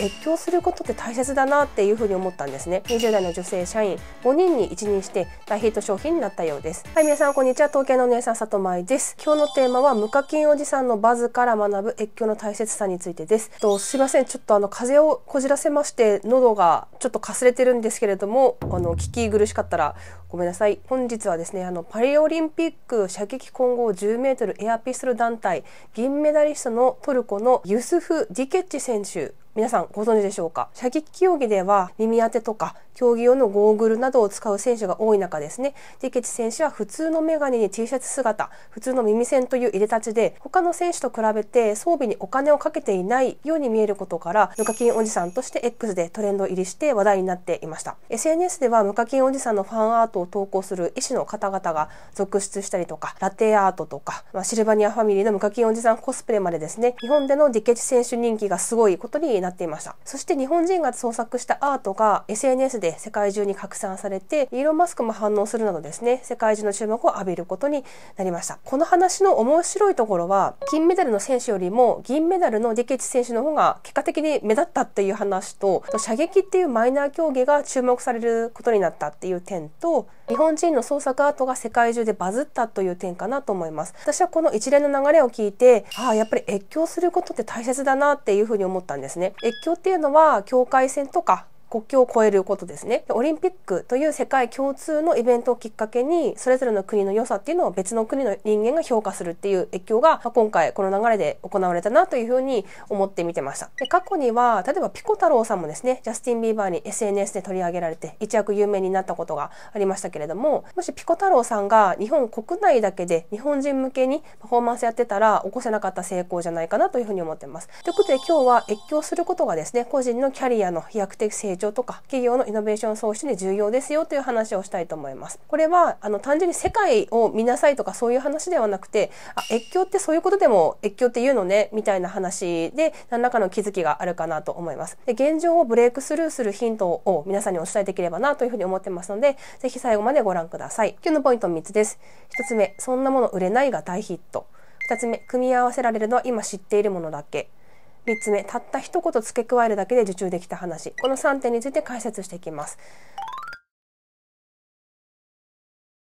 越境することって大切だなっていうふうに思ったんですね20代の女性社員5人に一任して大ヒット商品になったようですはい皆さんこんにちは統計のお姉さん里舞です今日のテーマは無課金おじさんのバズから学ぶ越境の大切さについてですとすいませんちょっとあの風邪をこじらせまして喉がちょっとかすれてるんですけれどもあの聞き苦しかったらごめんなさい本日はですねあのパリオリンピック射撃混合 10m エアピストル団体銀メダリストのトルコのユスフ・ディケッチ選手皆さんご存知でしょうか射撃競技では耳当てとか競技用のゴーグルなどを使う選手が多い中ですねデケチ選手は普通のメガネに T シャツ姿普通の耳栓という入れたちで他の選手と比べて装備にお金をかけていないように見えることから無課金おじさんとして X でトレンド入りして話題になっていました SNS では無課金おじさんのファンアートを投稿する医師の方々が続出したりとかラテアートとか、まあ、シルバニアファミリーの無課金おじさんコスプレまでですね日本でのディケチ選手人気がすごいことになっていましたそして日本人が創作したアートが SNS でで世界中に拡散されてイーロン・マスクも反応するなどですね世界中の注目を浴びることになりましたこの話の面白いところは金メダルの選手よりも銀メダルのディケチ選手の方が結果的に目立ったっていう話と射撃っていうマイナー競技が注目されることになったっていう点と日本人の創作アートが世界中でバズったという点かなと思います私はこの一連の流れを聞いてああやっぱり越境することって大切だなっていうふうに思ったんですね越境っていうのは境界線とか国境を越えることですねオリンピックという世界共通のイベントをきっかけにそれぞれの国の良さっていうのを別の国の人間が評価するっていう影響が今回この流れで行われたなというふうに思って見てましたで過去には例えばピコ太郎さんもですねジャスティン・ビーバーに SNS で取り上げられて一躍有名になったことがありましたけれどももしピコ太郎さんが日本国内だけで日本人向けにパフォーマンスやってたら起こせなかった成功じゃないかなというふうに思ってますということで今日は越境することがですね個人のキャリアの飛躍的成長長とか企業のイノベーション創出に重要ですよという話をしたいと思います。これはあの単純に世界を見なさいとかそういう話ではなくてあ越境ってそういうことでも越境って言うのねみたいな話で何らかの気づきがあるかなと思います。で現状をブレイクスルーするヒントを皆さんにお伝えできればなというふうに思ってますのでぜひ最後までご覧ください。今日のポイント3つです。1つ目そんなもの売れないが大ヒット。2つ目組み合わせられるのは今知っているものだけ。3つ目たった一言付け加えるだけで受注できた話この3点について解説していきます。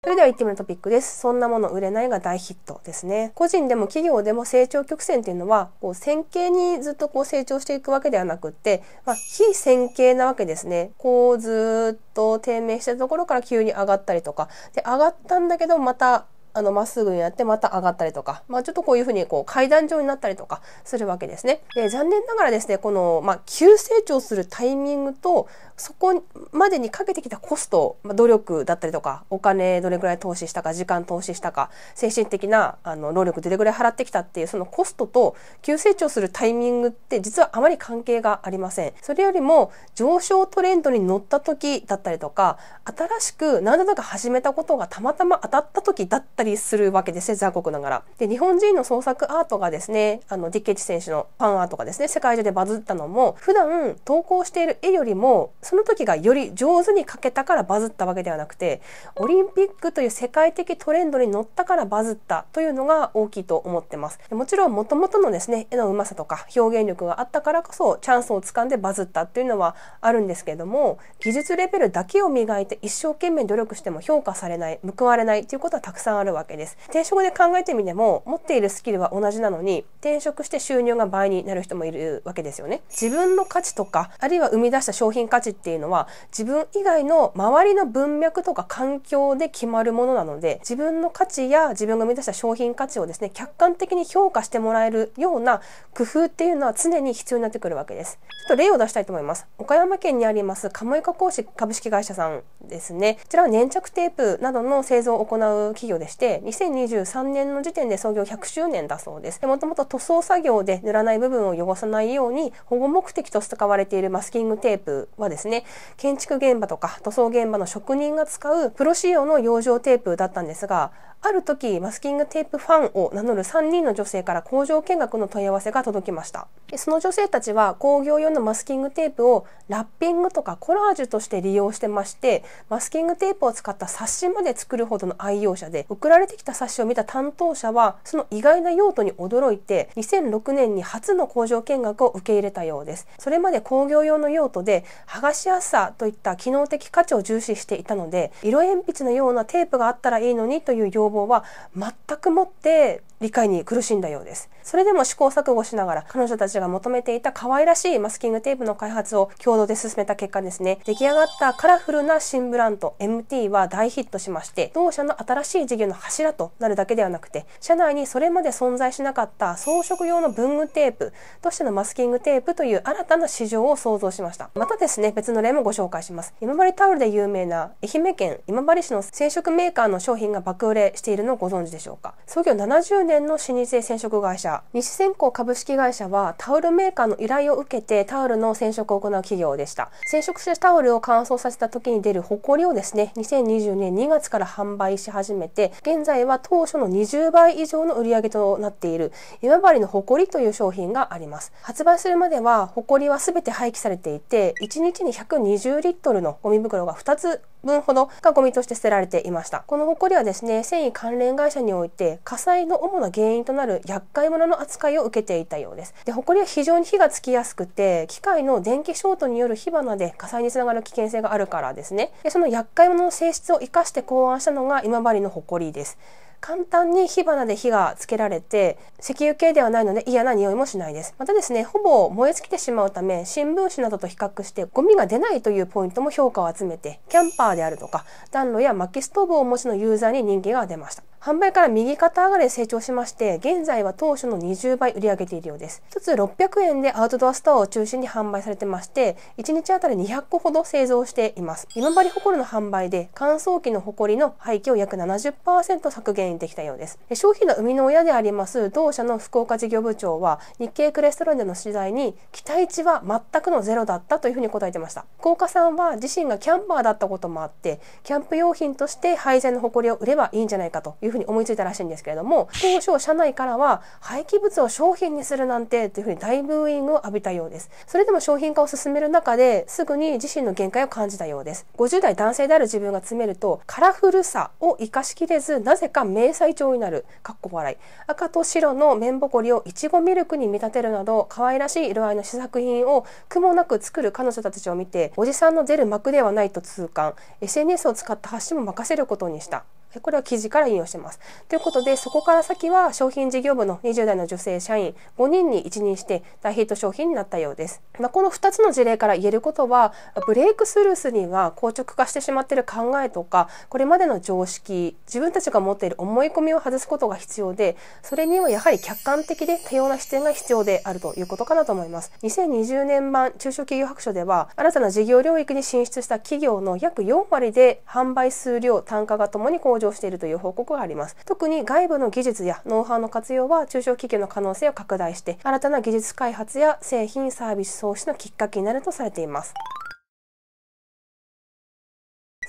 それでは1点目のトピックです。そんなもの売れないが大ヒットですね。個人でも企業でも成長曲線っていうのは、こう線形にずっとこう成長していくわけではなくって、まあ、非線形なわけですね。こうずっと低迷したところから急に上がったりとか、で、上がったんだけどまたあのまっすぐにやってまた上がったりとか、まあ、ちょっとこういうふうにこう階段状になったりとかするわけですね。で残念ながらですねこの、まあ、急成長するタイミングとそこまでにかけてきたコスト、まあ、努力だったりとかお金どれぐらい投資したか時間投資したか精神的なあの労力どれぐらい払ってきたっていうそのコストと急成長するタイミングって実はあまり関係がありません。それよりも上昇トレンドに乗った時だったりとか新しく何となく始めたことがたまたま当たった時だったったりするわけですね、残酷ながら。で、日本人の創作アートがですね、あの、ディッケチ選手のファンアートがですね、世界中でバズったのも、普段投稿している絵よりも、その時がより上手に描けたからバズったわけではなくて、オリンピックという世界的トレンドに乗ったからバズったというのが大きいと思ってます。もちろん、もともとのですね、絵のうまさとか表現力があったからこそ、チャンスをつかんでバズったっていうのはあるんですけれども、技術レベルだけを磨いて一生懸命努力しても評価されない、報われないということはたくさんあるるわけです転職で考えてみても持っているスキルは同じなのに転職して収入が倍になる人もいるわけですよね自分の価値とかあるいは生み出した商品価値っていうのは自分以外の周りの文脈とか環境で決まるものなので自分の価値や自分が生み出した商品価値をですね客観的に評価してもらえるような工夫っていうのは常に必要になってくるわけですちょっと例を出したいと思います岡山県にあります鴨居加工士株式会社さんですねこちらは粘着テープなどの製造を行う企業でしして2023年の時点で創業100周年だそうです。もともと塗装作業で塗らない部分を汚さないように保護目的として使われているマスキングテープはですね、建築現場とか塗装現場の職人が使うプロ仕様の養生テープだったんですが、ある時マスキングテープファンを名乗る3人の女性から工場見学の問い合わせが届きましたその女性たちは工業用のマスキングテープをラッピングとかコラージュとして利用してましてマスキングテープを使った冊子まで作るほどの愛用者で送られてきた冊子を見た担当者はその意外な用途に驚いて2006年に初の工場見学を受け入れたようですそれまで工業用の用途で剥がしやすさといった機能的価値を重視していたので色鉛筆のようなテープがあったらいいのにという要要望は全くもって理解に苦しんだようです。それでも試行錯誤しながら彼女たちが求めていた可愛らしいマスキングテープの開発を共同で進めた結果ですね出来上がったカラフルな新ブランド MT は大ヒットしまして同社の新しい事業の柱となるだけではなくて社内にそれまで存在しなかった装飾用の文具テープとしてのマスキングテープという新たな市場を創造しましたまたですね別の例もご紹介します今治タオルで有名な愛媛県今治市の染色メーカーの商品が爆売れしているのをご存知でしょうか創業70年の老舗染色会社西線香株式会社はタオルメーカーの依頼を受けてタオルの染色を行う企業でした染色したタオルを乾燥させた時に出るホコリをですね2020年2月から販売し始めて現在は当初の20倍以上の売り上げとなっている今治のホコリという商品があります発売するまではホコリは全て廃棄されていて1日に120リットルのゴミ袋が2つ分ほどがゴミとして捨てられていましたこの誇りはですね繊維関連会社において火災の主な原因となる厄介者の扱いを受けていたようですで埃は非常に火がつきやすくて機械の電気ショートによる火花で火災につながる危険性があるからですねでその厄介者の性質を生かして考案したのが今治の誇りです簡単に火花で火がつけられて石油系ではないので嫌な匂いもしないですまたですねほぼ燃え尽きてしまうため新聞紙などと比較してゴミが出ないというポイントも評価を集めてキャンパーであるとか暖炉や薪ストーブをお持ちのユーザーに人気が出ました販売から右肩上がりで成長しまして、現在は当初の20倍売り上げているようです。一つ600円でアウトドアストアを中心に販売されてまして、1日あたり200個ほど製造しています。今治ホコルの販売で乾燥機のホコリの廃棄を約70%削減できたようです。商品の生みの親であります同社の福岡事業部長は、日経クレストランでの取材に、期待値は全くのゼロだったというふうに答えてました。福岡さんは自身がキャンパーだったこともあって、キャンプ用品として廃材のホコリを売ればいいんじゃないかといういうふうに思いついたらしいんですけれども当初社内からは廃棄物を商品にするなんてというふうに大ブーイングを浴びたようですそれでも商品化を進める中ですぐに自身の限界を感じたようです50代男性である自分が詰めるとカラフルさを生かしきれずなぜか明細帳になるかっこ笑い赤と白の綿ぼこりをいちごミルクに見立てるなど可愛らしい色合いの試作品を苦もなく作る彼女たちを見ておじさんの出る幕ではないと痛感 SNS を使った発信も任せることにしたこれは記事から引用してます。ということで、そこから先は商品事業部の20代の女性社員5人に一任して大ヒット商品になったようです。まあ、この2つの事例から言えることは、ブレイクスルースには硬直化してしまっている考えとか、これまでの常識、自分たちが持っている思い込みを外すことが必要で、それにはやはり客観的で多様な視点が必要であるということかなと思います。2020年版中小企業白書では、新たな事業領域に進出した企業の約4割で販売数量、単価がともに向向上しているという報告があります特に外部の技術やノウハウの活用は中小企業の可能性を拡大して新たな技術開発や製品サービス創始のきっかけになるとされています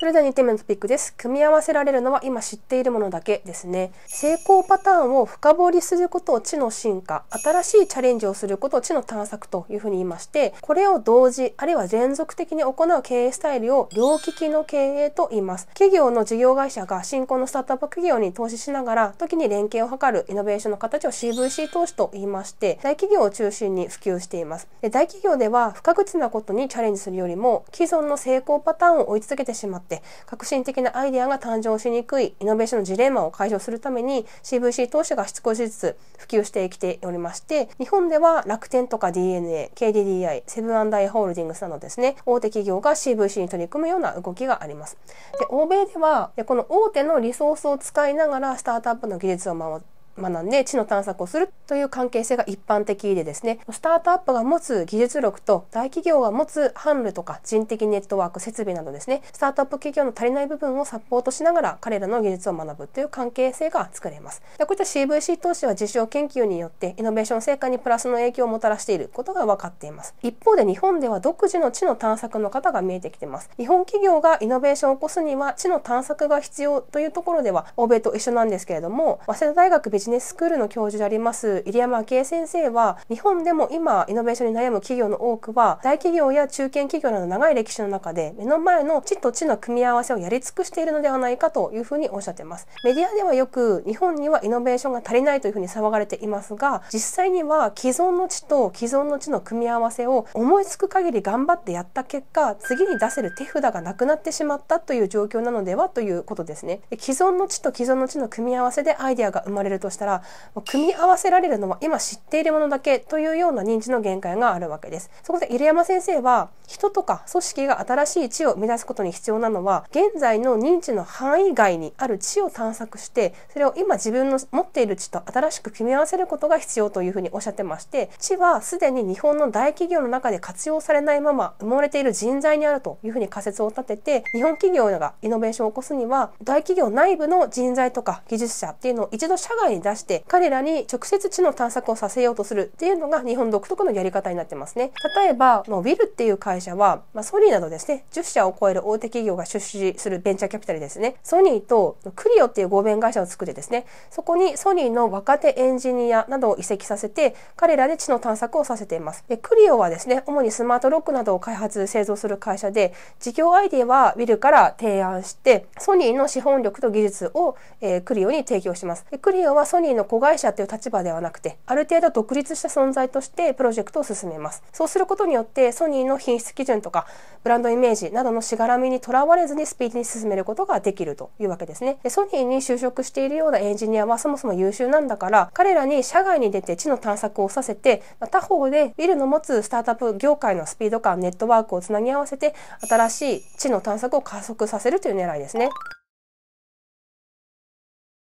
それでは2点目のトピックです。組み合わせられるのは今知っているものだけですね。成功パターンを深掘りすることを知の進化、新しいチャレンジをすることを知の探索というふうに言いまして、これを同時、あるいは連続的に行う経営スタイルを両利きの経営と言います。企業の事業会社が新興のスタートアップ企業に投資しながら、時に連携を図るイノベーションの形を CVC 投資と言いまして、大企業を中心に普及しています。大企業では不可口なことにチャレンジするよりも、既存の成功パターンを追い続けてしまったって革新的なアイデアが誕生しにくいイノベーションのジレンマを解消するために CVC 投資が少しずつ普及してきておりまして日本では楽天とか DNA、KDDI、セブンアイ・ホールディングスなどですね大手企業が CVC に取り組むような動きがあります。で欧米ではこの大手のリソースを使いながらスタートアップの技術を守って学んで地の探索をするという関係性が一般的でですね、スタートアップが持つ技術力と大企業が持つ販路とか人的ネットワーク設備などですね、スタートアップ企業の足りない部分をサポートしながら彼らの技術を学ぶという関係性が作れます。でこういった CVC 投資は実証研究によってイノベーション成果にプラスの影響をもたらしていることが分かっています。一方で日本では独自の地の探索の方が見えてきています。日本企業がイノベーションを起こすには地の探索が必要というところでは欧米と一緒なんですけれども、早稲田大学ビジジネススクールの教授であります入山明恵先生は日本でも今イノベーションに悩む企業の多くは大企業や中堅企業など長い歴史の中で目の前の地と地の組み合わせをやり尽くしているのではないかというふうにおっしゃってますメディアではよく日本にはイノベーションが足りないというふうに騒がれていますが実際には既存の地と既存の地の組み合わせを思いつく限り頑張ってやった結果次に出せる手札がなくなってしまったという状況なのではということですね既存の地と既存の地の組み合わせでアイデアが生まれるとしたら組み合わせられるのは今知っているものだけというような認知の限界があるわけです。そこで入山先生は人とか組織が新しい地を生み出すことに必要なのは現在の認知の範囲外にある地を探索してそれを今自分の持っている地と新しく組み合わせることが必要というふうにおっしゃってまして地はすでに日本の大企業の中で活用されないまま埋もれている人材にあるというふうに仮説を立てて日本企業がイノベーションを起こすには大企業内部の人材とか技術者っていうのを一度社外にに出して彼らに直接地の探索をさせようとするっていうのが日本独特のやり方になってますね例えばウィルっていう会社は、まあ、ソニーなどですね10社を超える大手企業が出資するベンチャーキャピタルですねソニーとクリオっていう合弁会社を作ってですねそこにソニーの若手エンジニアなどを移籍させて彼らで地の探索をさせていますでクリオはですね主にスマートロックなどを開発製造する会社で事業アイデアはウィルから提案してソニーの資本力と技術を、えー、クリオに提供しますでクリオはソニーの子会社という立場ではなくて、ある程度独立した存在としてプロジェクトを進めます。そうすることによって、ソニーの品質基準とか、ブランドイメージなどのしがらみにとらわれずにスピーディーに進めることができるというわけですね。でソニーに就職しているようなエンジニアはそもそも優秀なんだから、彼らに社外に出て地の探索をさせて、ま他方でビルの持つスタートアップ業界のスピード感、ネットワークをつなぎ合わせて、新しい地の探索を加速させるという狙いですね。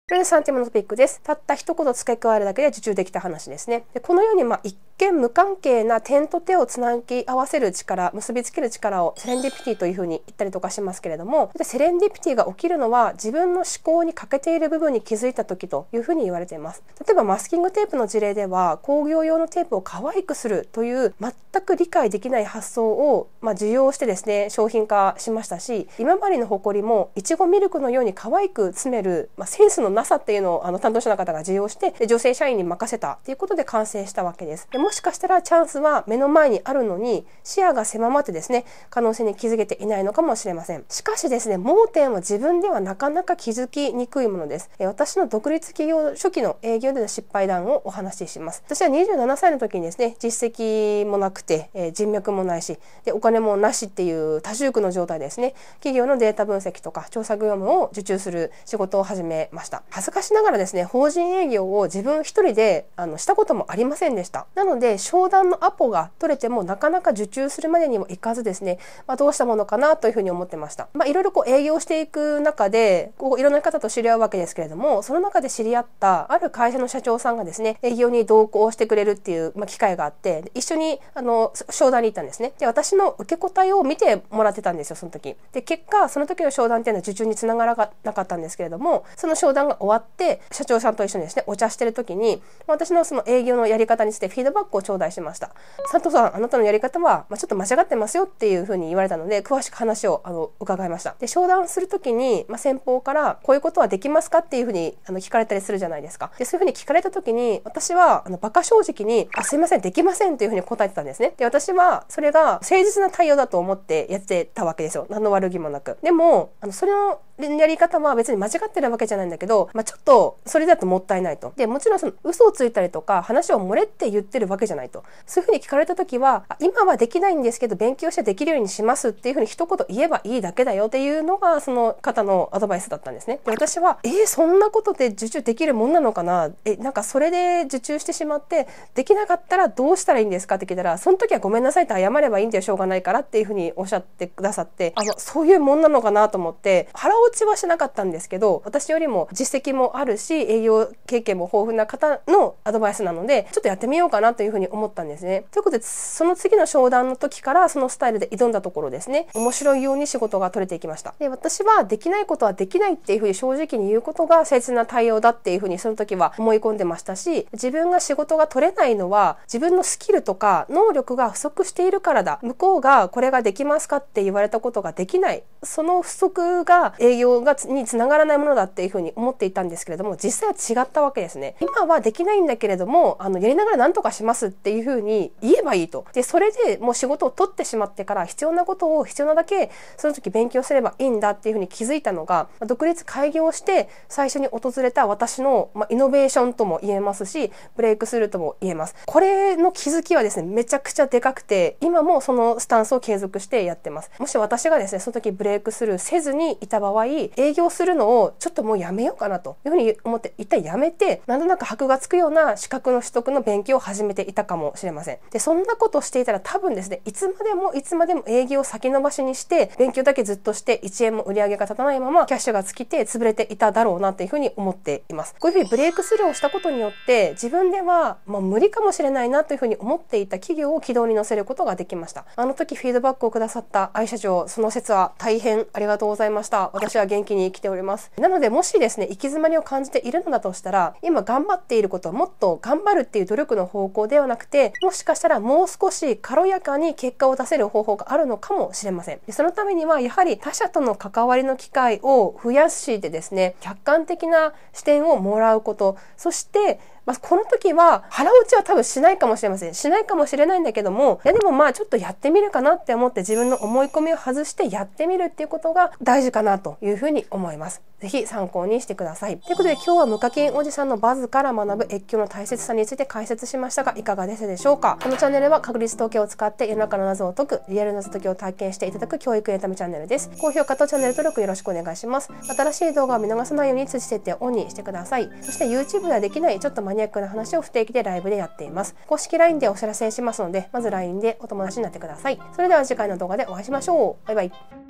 これで3点目のトピックです。たった一言付け加えるだけで受注できた話ですね。でこのように、まあ、一見無関係な点と手をつなぎ合わせる力結びつける力をセレンディピティというふうに言ったりとかしますけれどもセレンディピティが起きるのは自分の思考に欠けている部分に気づいた時というふうに言われています例えばマスキングテープの事例では工業用のテープを可愛くするという全く理解できない発想をまあ受容してですね商品化しましたし今治の誇りもいちごミルクのように可愛く詰める、まあ、センスのなさっていうのをあの担当者の方が受容して女性社員に任せたっていうことで完成したわけです。でもしかしたらチャンスは目の前にあるのに視野が狭まってですね可能性に気づけていないのかもしれませんしかしですね盲点は自分ではなかなか気づきにくいものです私の独立企業初期の営業での失敗談をお話しします私は27歳の時にですね実績もなくて、え人脈もないしでお金もなしっていう多重苦の状態ですね企業のデータ分析とか調査業務を受注する仕事を始めました恥ずかしながらですね法人営業を自分一人であのしたこともありませんでしたなのので商談のアポが取れてもなかなか受注するまでにもいかずですね、まあ、どうしたものかなというふうに思ってました。まあ、いろいろこう営業していく中でこういろんな方と知り合うわけですけれどもその中で知り合ったある会社の社長さんがですね営業に同行してくれるっていう、まあ、機会があって一緒にあの商談に行ったんですね。で私の受け答えを見てもらってたんですよその時。で結果その時の商談っていうのは受注につながらなかったんですけれどもその商談が終わって社長さんと一緒にですねお茶してる時に私のその営業のやり方についてフィードバックッ頂戴しました。佐藤さん、あなたのやり方は、まあ、ちょっと間違ってますよっていうふうに言われたので、詳しく話をあの伺いました。で、商談するときに、まあ、先方から、こういうことはできますかっていうふうにあの聞かれたりするじゃないですか。で、そういうふうに聞かれたときに、私は、あの、馬鹿正直に、あ、すいません、できませんというふうに答えてたんですね。で、私は、それが誠実な対応だと思ってやってたわけですよ。何の悪気もなく。でも、あの、それのやり方は別に間違ってるわけじゃないんだけど、まあ、ちょっとそれだともったいないと。でもちろんその嘘をついたりとか話を漏れって言ってるわけじゃないと。そういうふうに聞かれた時は今はできないんですけど勉強してできるようにしますっていうふうに一言言えばいいだけだよっていうのがその方のアドバイスだったんですね。で私はえー、そんなことで受注できるもんなのかなえなんかそれで受注してしまってできなかったらどうしたらいいんですかって聞いたらその時はごめんなさいって謝ればいいんだよしょうがないからっていうふうにおっしゃってくださってあのそういうもんなのかなと思って腹落ちはしなかったんですけど私よりも実績もあるし営業経験も豊富な方のアドバイスなのでちょっとやってみようかなというふうに思ったんですね。ということでその次の商談の時からそのスタイルで挑んだところですね面白いように仕事が取れていきました。で私はできないことはできないっていうふうに正直に言うことが誠実な対応だっていうふうにその時は思い込んでましたし自分が仕事が取れないのは自分のスキルとか能力が不足しているからだ向こうがこれができますかって言われたことができないその不足が営栄養がにつながらないものだっていうふうに思っていたんですけれども実際は違ったわけですね今はできないんだけれどもあのやりながら何とかしますっていうふうに言えばいいとでそれでもう仕事を取ってしまってから必要なことを必要なだけその時勉強すればいいんだっていうふうに気づいたのが独立開業して最初に訪れた私の、まあ、イノベーションとも言えますしブレイクスルーとも言えますこれの気づきはですねめちゃくちゃでかくて今もそのスタンスを継続してやってますもし私がですねその時ブレイクスルーせずにいた場合営業するのをちょっともうやめようかなというふうに思って一旦やめてなんとなく箔がつくような資格の取得の勉強を始めていたかもしれませんでそんなことしていたら多分ですねいつまでもいつまでも営業を先延ばしにして勉強だけずっとして1円も売り上げが立たないままキャッシュが尽きて潰れていただろうなというふうに思っていますこういうふうにブレイクスルーをしたことによって自分ではまあ無理かもしれないなというふうに思っていた企業を軌道に乗せることができましたあの時フィードバックをくださった愛社長その説は大変ありがとうございました私私は元気に生きております。なのでもしですね、行き詰まりを感じているのだとしたら、今頑張っていることはもっと頑張るっていう努力の方向ではなくて、もしかしたらもう少し軽やかに結果を出せる方法があるのかもしれません。でそのためには、やはり他者との関わりの機会を増やしてですね、客観的な視点をもらうこと、そしてまあ、この時は腹落ちは多分しないかもしれません。しないかもしれないんだけども、いやでもまあちょっとやってみるかなって思って自分の思い込みを外してやってみるっていうことが大事かなというふうに思います。ぜひ参考にしてください。ということで今日は無課金おじさんのバズから学ぶ越境の大切さについて解説しましたがいかがでしたでしょうかこのチャンネルは確率統計を使って世の中の謎を解くリアル謎解きを体験していただく教育エンタメチャンネルです。高評価とチャンネル登録よろしくお願いします。新しい動画を見逃さないように通知設定をオンにしてください。そして YouTube ではできないちょっとマニアックな話を不定期でライブでやっています。公式 LINE でお知らせしますのでまず LINE でお友達になってください。それでは次回の動画でお会いしましょう。バイバイ。